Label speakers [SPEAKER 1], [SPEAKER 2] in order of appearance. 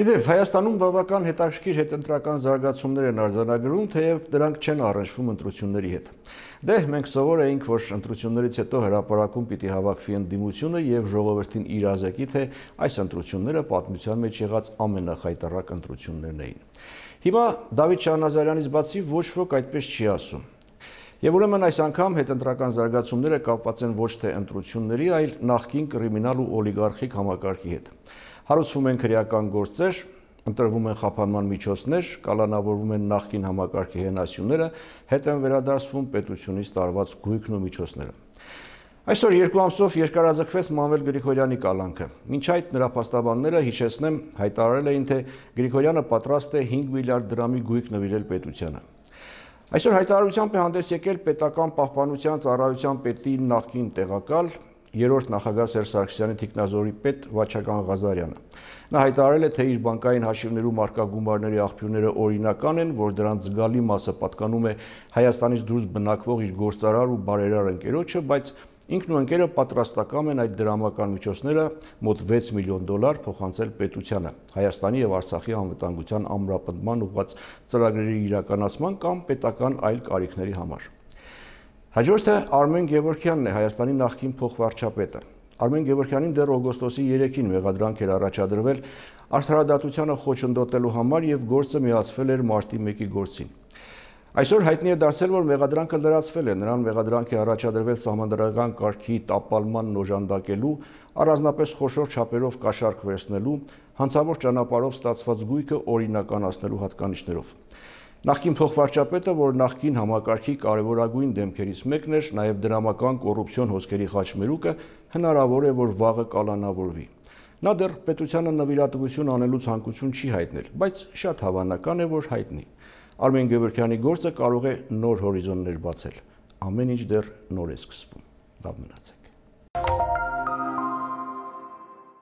[SPEAKER 1] Իդեպ Հայաստանում բավական հետաքրքիր հետընտրական զարգացումներ են արձանագրվում, թեև դրանք չեն առնչվում ընտրությունների հետ։ Դե մենք սովոր էինք, որ ընտրություններից հետո հրաապարակում պիտի հավաքվի ընդդիմությունը եւ ժողովրդին իր ազեկի, թե այս ընտրությունները պատմության մեջ եղած ամենախայտարակ ընտրություններն էին։ Հիմա Դավիթ Շահնազարյանից բացի ոչ ոք այդպես չի ասում։ Եվ ուրեմն այս անգամ հետընտրական զարգացումները կապված են ոչ թե ընտրությունների, այլ նախկին կրիմինալ ու օլիգարխիկ համակարգի հետ։ Հարուցվում են քրեական գործեր, ընտրվում են խափանման միջոցներ, կալանավորվում են նախկին համակարգի հենասյուները, հետ են վերադարձվում պետությունից տարված գույքն ու միջոցները։ Այսօր երկու ամսով երկարաձգվեց Մանվել Գրիգորյանի կալանքը։ Մինչ այդ նրա փաստաբանները հիշեցնեմ հայտարարել էին, թե Գրիգորյանը պատրաստ է 5 միլիարդ դրամի գույք նվիրել պետությանը։ Այսօր հայտարարությամբ է հանդես եկել պետական պահպանության ծառայության պետի նախկին տեղակալ երրորդ նախագահ Սերժ Սարգսյանի թիկնազորի պետ Վաչական Ղազարյանը։ Նա հայտարարել է, թե իր բանկային հաշիվներում արկա գումարների աղբյուրները օրինական են, որ դրանց զգալի մասը պատկանում է Հայաստանից դուրս բնակվող իր գործարար ու բարերար ընկերոջը, բայց Ինքն ու ընկերը պատրաստական են այդ դրամական միջոցները մոտ 6 միլիոն դոլար փոխանցել պետությանը Հայաստանի եւ Արցախի անվտանգության ամրապնդման ուղղված ծրագրերի իրականացման կամ պետական այլ կարիքների համար։ Հաջորդը Արմեն Գևորքյանն է Հայաստանի նախկին փոխվարչապետը։ Արմեն Գևորքյանին դեռ օգոստոսի 3-ին մեղադրանք էր առաջադրվել արդարադատությանը խոչընդոտելու համար եւ գործը միացվել էր մարտի 1-ի գործին։ Այսօր հայտնի է դարձել, որ մեղադրանքը լրացվել է, նրան մեղադրանք է առաջադրվել սահմանդրական կարգի տապալման նոժանդակելու, առանձնապես խոշոր չապերով կաշառք վերցնելու, հանցավոր ճանապարհով ստացված գույքը օրինականացնելու հատկանիշներով։ Նախկին փոխվարչապետը, որ նախկին համակարգի կարևորագույն դեմքերից մեկն էր, նաև դրամական կոռուպցիոն հոսքերի խաչմերուկը հնարավոր է, որ վաղը կալանավորվի։ Նա դեռ պետությանը նվիրատվություն անելու ցանկություն չի հայտնել, բայց շատ հավանական է, որ հայտնի։ Արմեն Գևորքյանի գործը կարող է նոր հորիզոններ բացել։ Ամեն ինչ դեռ նոր է սկսվում։ Լավ մնացեք։